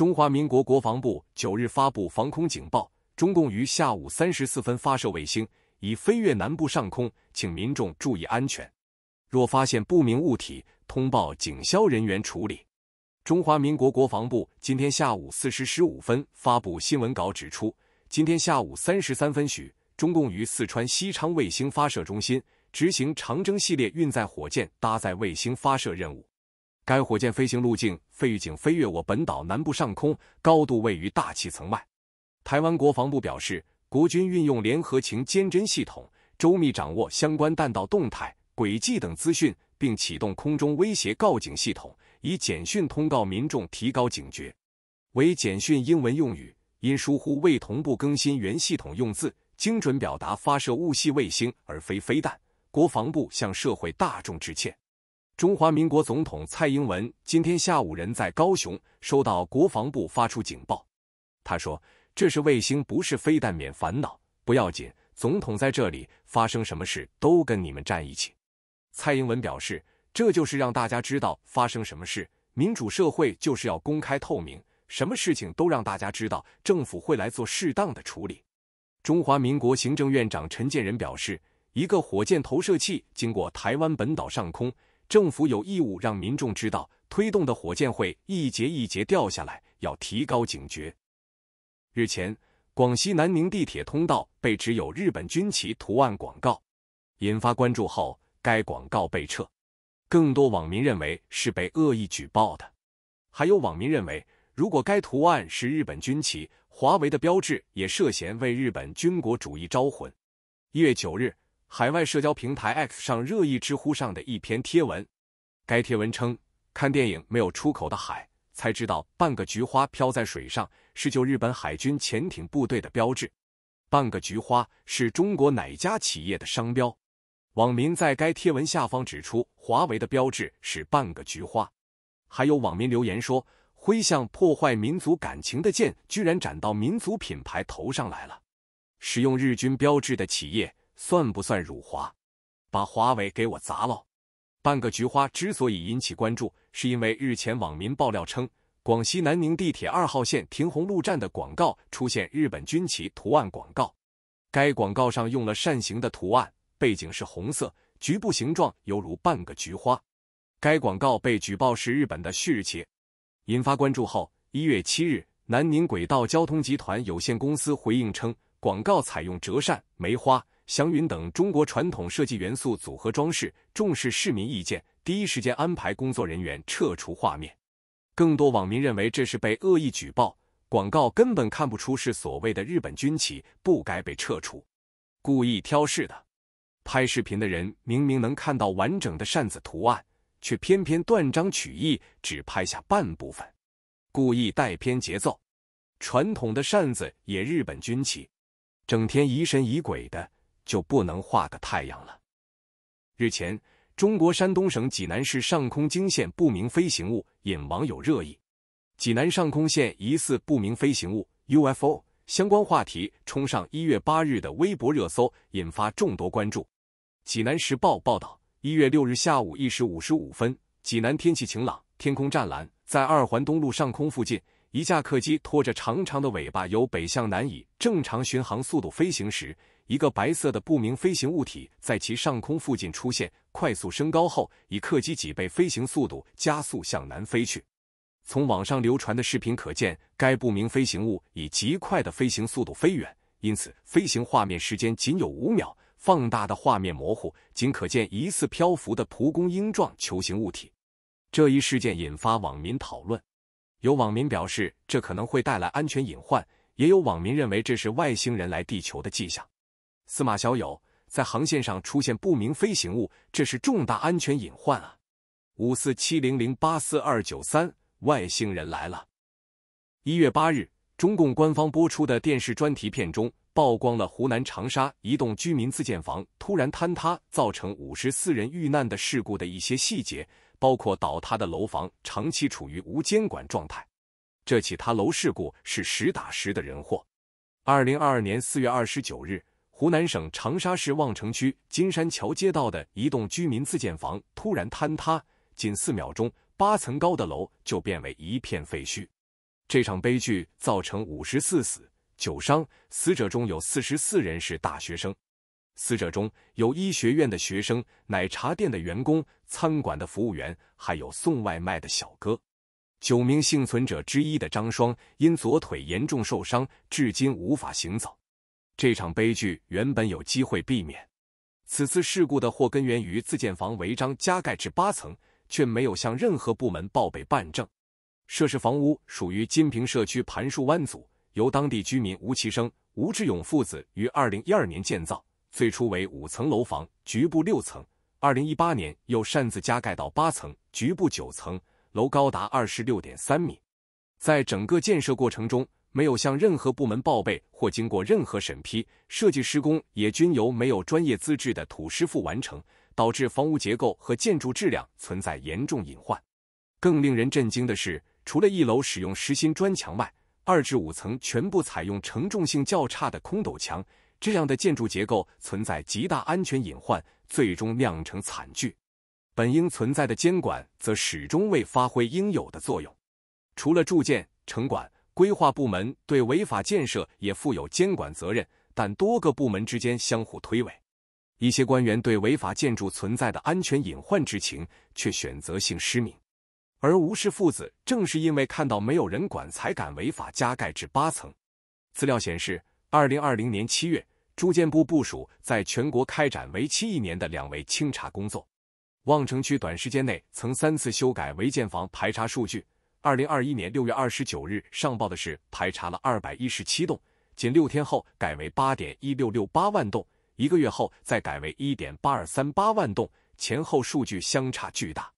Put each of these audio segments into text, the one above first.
中华民国国防部九日发布防空警报，中共于下午三十四分发射卫星，已飞越南部上空，请民众注意安全。若发现不明物体，通报警消人员处理。中华民国国防部今天下午四时十五分发布新闻稿指出，今天下午三时三分许，中共于四川西昌卫星发射中心执行长征系列运载火箭搭载卫星发射任务。该火箭飞行路径费玉警飞越我本岛南部上空，高度位于大气层外。台湾国防部表示，国军运用联合情监侦系统，周密掌握相关弹道动态、轨迹等资讯，并启动空中威胁告警系统，以简讯通告民众提高警觉。为简讯英文用语，因疏忽未同步更新原系统用字，精准表达发射物系卫星而非飞弹。国防部向社会大众致歉。中华民国总统蔡英文今天下午人在高雄，收到国防部发出警报。他说：“这是卫星，不是飞弹，免烦恼，不要紧。”总统在这里，发生什么事都跟你们站一起。蔡英文表示：“这就是让大家知道发生什么事，民主社会就是要公开透明，什么事情都让大家知道，政府会来做适当的处理。”中华民国行政院长陈建仁表示：“一个火箭投射器经过台湾本岛上空。”政府有义务让民众知道，推动的火箭会一节一节掉下来，要提高警觉。日前，广西南宁地铁通道被指有日本军旗图案广告，引发关注后，该广告被撤。更多网民认为是被恶意举报的，还有网民认为，如果该图案是日本军旗，华为的标志也涉嫌为日本军国主义招魂。一月九日。海外社交平台 X 上热议，知乎上的一篇贴文。该贴文称，看电影没有出口的海，才知道半个菊花飘在水上是就日本海军潜艇部队的标志。半个菊花是中国哪家企业的商标？网民在该贴文下方指出，华为的标志是半个菊花。还有网民留言说，挥向破坏民族感情的剑，居然斩到民族品牌头上来了。使用日军标志的企业。算不算辱华？把华为给我砸了！半个菊花之所以引起关注，是因为日前网民爆料称，广西南宁地铁二号线亭红路站的广告出现日本军旗图案广告。该广告上用了扇形的图案，背景是红色，局部形状犹如半个菊花。该广告被举报是日本的旭日旗，引发关注后，一月七日，南宁轨道交通集团有限公司回应称，广告采用折扇、梅花。祥云等中国传统设计元素组合装饰，重视市民意见，第一时间安排工作人员撤除画面。更多网民认为这是被恶意举报，广告根本看不出是所谓的日本军旗，不该被撤除，故意挑事的。拍视频的人明明能看到完整的扇子图案，却偏偏断章取义，只拍下半部分，故意带偏节奏。传统的扇子也日本军旗，整天疑神疑鬼的。就不能画个太阳了。日前，中国山东省济南市上空惊现不明飞行物，引网友热议。济南上空现疑似不明飞行物 UFO，相关话题冲上一月八日的微博热搜，引发众多关注。济南时报报道，一月六日下午一时五十五分，济南天气晴朗，天空湛蓝，在二环东路上空附近，一架客机拖着长长的尾巴由北向南以正常巡航速度飞行时。一个白色的不明飞行物体在其上空附近出现，快速升高后，以客机几倍飞行速度加速向南飞去。从网上流传的视频可见，该不明飞行物以极快的飞行速度飞远，因此飞行画面时间仅有五秒，放大的画面模糊，仅可见疑似漂浮的蒲公英状球形物体。这一事件引发网民讨论，有网民表示这可能会带来安全隐患，也有网民认为这是外星人来地球的迹象。司马小友，在航线上出现不明飞行物，这是重大安全隐患啊！五四七零零八四二九三，外星人来了！一月八日，中共官方播出的电视专题片中曝光了湖南长沙一栋居民自建房突然坍塌，造成五十四人遇难的事故的一些细节，包括倒塌的楼房长期处于无监管状态。这起塌楼事故是实打实的人祸。二零二二年四月二十九日。湖南省长沙市望城区金山桥街道的一栋居民自建房突然坍塌，仅四秒钟，八层高的楼就变为一片废墟。这场悲剧造成五十四死九伤，死者中有四十四人是大学生，死者中有医学院的学生、奶茶店的员工、餐馆的服务员，还有送外卖的小哥。九名幸存者之一的张双因左腿严重受伤，至今无法行走。这场悲剧原本有机会避免。此次事故的祸根源于自建房违章加盖至八层，却没有向任何部门报备办证。涉事房屋属于金平社区盘树湾组，由当地居民吴其生、吴志勇父子于二零一二年建造，最初为五层楼房，局部六层。二零一八年又擅自加盖到八层，局部九层，楼高达二十六点三米。在整个建设过程中，没有向任何部门报备或经过任何审批，设计施工也均由没有专业资质的土师傅完成，导致房屋结构和建筑质量存在严重隐患。更令人震惊的是，除了一楼使用实心砖墙外，二至五层全部采用承重性较差的空斗墙，这样的建筑结构存在极大安全隐患，最终酿成惨剧。本应存在的监管则始终未发挥应有的作用，除了住建、城管。规划部门对违法建设也负有监管责任，但多个部门之间相互推诿，一些官员对违法建筑存在的安全隐患之情却选择性失明，而吴氏父子正是因为看到没有人管才敢违法加盖至八层。资料显示，二零二零年七月，住建部部署在全国开展为期一年的两违清查工作，望城区短时间内曾三次修改违建房排查数据。二零二一年六月二十九日上报的是排查了二百一十七栋，仅六天后改为八点一六六八万栋，一个月后再改为一点八二三八万栋，前后数据相差巨大。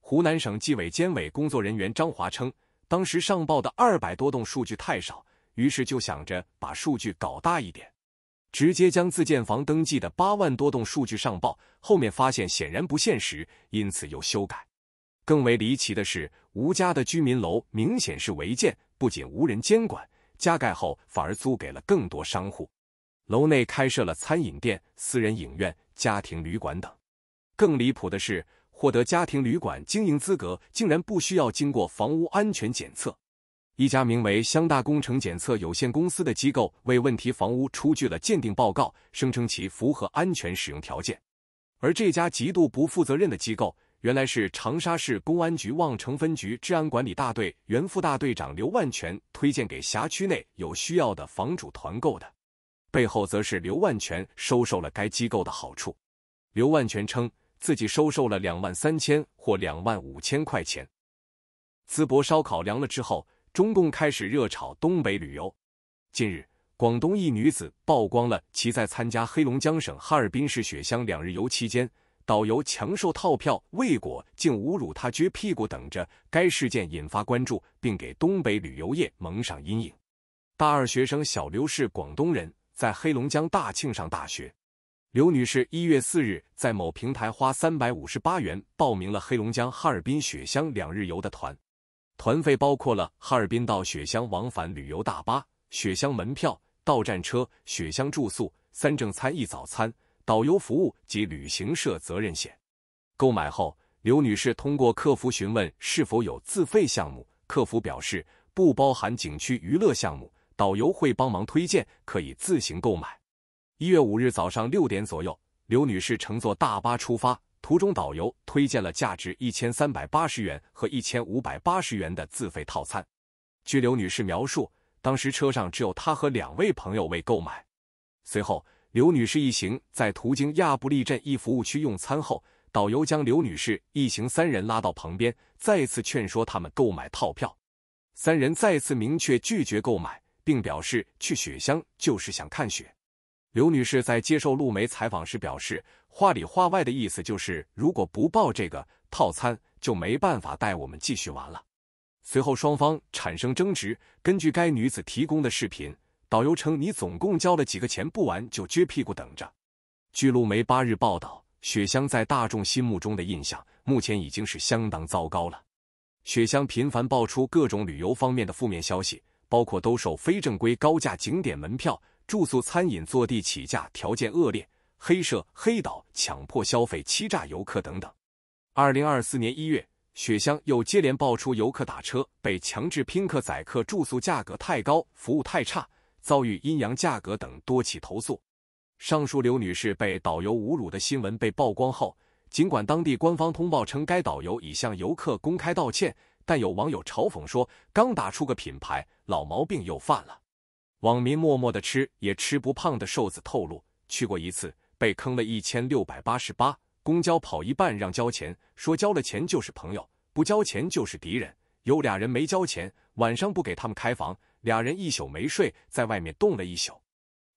湖南省纪委监委工作人员张华称，当时上报的二百多栋数据太少，于是就想着把数据搞大一点，直接将自建房登记的八万多栋数据上报，后面发现显然不现实，因此又修改。更为离奇的是，吴家的居民楼明显是违建，不仅无人监管，加盖后反而租给了更多商户。楼内开设了餐饮店、私人影院、家庭旅馆等。更离谱的是，获得家庭旅馆经营资格竟然不需要经过房屋安全检测。一家名为“湘大工程检测有限公司”的机构为问题房屋出具了鉴定报告，声称其符合安全使用条件。而这家极度不负责任的机构。原来是长沙市公安局望城分局治安管理大队原副大队长刘万全推荐给辖区内有需要的房主团购的，背后则是刘万全收受了该机构的好处。刘万全称自己收受了两万三千或两万五千块钱。淄博烧烤凉了之后，中共开始热炒东北旅游。近日，广东一女子曝光了其在参加黑龙江省哈尔滨市雪乡两日游期间。导游强售套票未果，竟侮辱他撅屁股等着。该事件引发关注，并给东北旅游业蒙上阴影。大二学生小刘是广东人，在黑龙江大庆上大学。刘女士一月四日在某平台花三百五十八元报名了黑龙江哈尔滨雪乡两日游的团，团费包括了哈尔滨到雪乡往返旅游大巴、雪乡门票、到站车、雪乡住宿、三正餐一早餐。导游服务及旅行社责任险购买后，刘女士通过客服询问是否有自费项目，客服表示不包含景区娱乐项目，导游会帮忙推荐，可以自行购买。一月五日早上六点左右，刘女士乘坐大巴出发，途中导游推荐了价值一千三百八十元和一千五百八十元的自费套餐。据刘女士描述，当时车上只有她和两位朋友未购买。随后，刘女士一行在途经亚布力镇一服务区用餐后，导游将刘女士一行三人拉到旁边，再次劝说他们购买套票。三人再次明确拒绝购买，并表示去雪乡就是想看雪。刘女士在接受陆媒采访时表示，话里话外的意思就是，如果不报这个套餐，就没办法带我们继续玩了。随后双方产生争执。根据该女子提供的视频。导游称你总共交了几个钱不玩就撅屁股等着。据路媒八日报道，雪乡在大众心目中的印象目前已经是相当糟糕了。雪乡频繁爆出各种旅游方面的负面消息，包括兜售非正规高价景点门票、住宿餐饮坐地起价、条件恶劣、黑社黑导、强迫消费、欺诈游客等等。二零二四年一月，雪乡又接连爆出游客打车被强制拼客载客、住宿价格太高、服务太差。遭遇阴阳价格等多起投诉。上述刘女士被导游侮辱的新闻被曝光后，尽管当地官方通报称该导游已向游客公开道歉，但有网友嘲讽说：“刚打出个品牌，老毛病又犯了。”网民“默默的吃也吃不胖”的瘦子透露，去过一次，被坑了一千六百八十八，公交跑一半让交钱，说交了钱就是朋友，不交钱就是敌人。有俩人没交钱，晚上不给他们开房。俩人一宿没睡，在外面冻了一宿。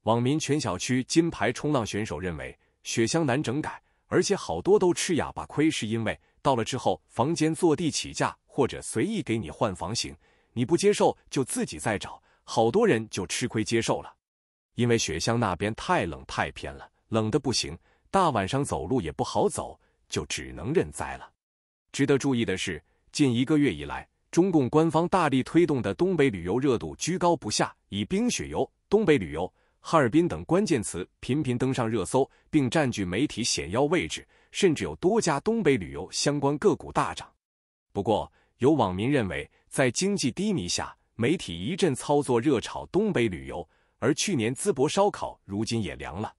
网民全小区金牌冲浪选手认为，雪乡难整改，而且好多都吃哑巴亏，是因为到了之后房间坐地起价或者随意给你换房型，你不接受就自己再找，好多人就吃亏接受了。因为雪乡那边太冷太偏了，冷的不行，大晚上走路也不好走，就只能认栽了。值得注意的是，近一个月以来。中共官方大力推动的东北旅游热度居高不下，以冰雪游、东北旅游、哈尔滨等关键词频频登上热搜，并占据媒体显要位置，甚至有多家东北旅游相关个股大涨。不过，有网民认为，在经济低迷下，媒体一阵操作热炒东北旅游，而去年淄博烧烤如今也凉了。